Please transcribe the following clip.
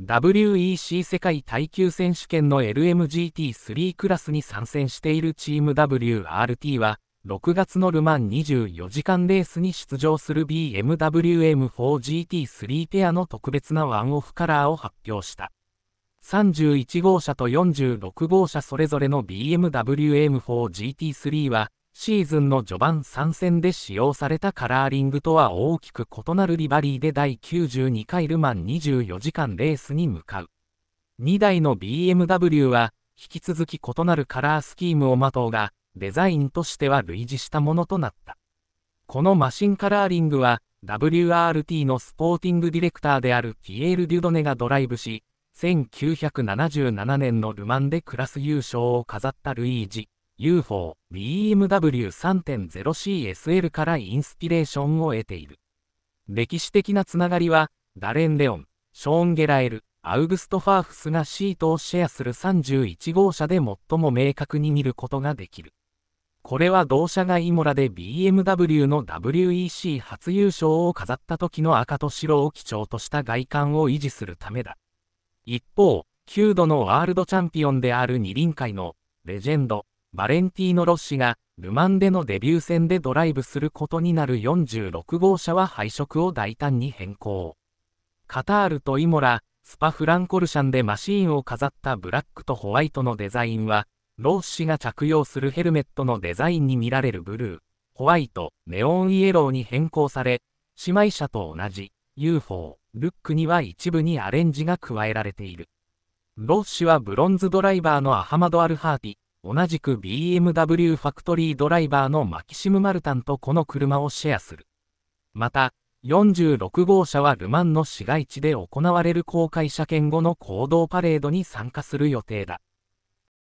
WEC 世界耐久選手権の LMGT3 クラスに参戦しているチーム WRT は、6月のルマン24時間レースに出場する BMW M4GT3 ペアの特別なワンオフカラーを発表した。31号車と46号車それぞれの BMW M4GT3 は、シーズンの序盤3戦で使用されたカラーリングとは大きく異なるリバリーで第92回ルマン24時間レースに向かう。2台の BMW は、引き続き異なるカラースキームをまとうが、デザインとしては類似したものとなった。このマシンカラーリングは、WRT のスポーティングディレクターであるピエール・デュドネがドライブし、1977年のルマンでクラス優勝を飾ったルイージ・ UFO、BMW3.0CSL からインスピレーションを得ている。歴史的なつながりは、ダレン・レオン、ショーン・ゲラエル、アウグスト・ファーフスがシートをシェアする31号車で最も明確に見ることができる。これは同社がイモラで BMW の WEC 初優勝を飾った時の赤と白を基調とした外観を維持するためだ。一方、9度のワールドチャンピオンである二輪界のレジェンド、バレンティーノ・ロッシがルマンでのデビュー戦でドライブすることになる46号車は配色を大胆に変更。カタールとイモラ、スパ・フランコルシャンでマシーンを飾ったブラックとホワイトのデザインは、ロッシが着用するヘルメットのデザインに見られるブルー、ホワイト、ネオンイエローに変更され、姉妹車と同じ UFO、ルックには一部にアレンジが加えられている。ロッシはブロンズドライバーのアハマド・アルハーティ、同じく BMW ファクトリードライバーのマキシム・マルタンとこの車をシェアする。また、46号車はルマンの市街地で行われる公開車検後の行動パレードに参加する予定だ。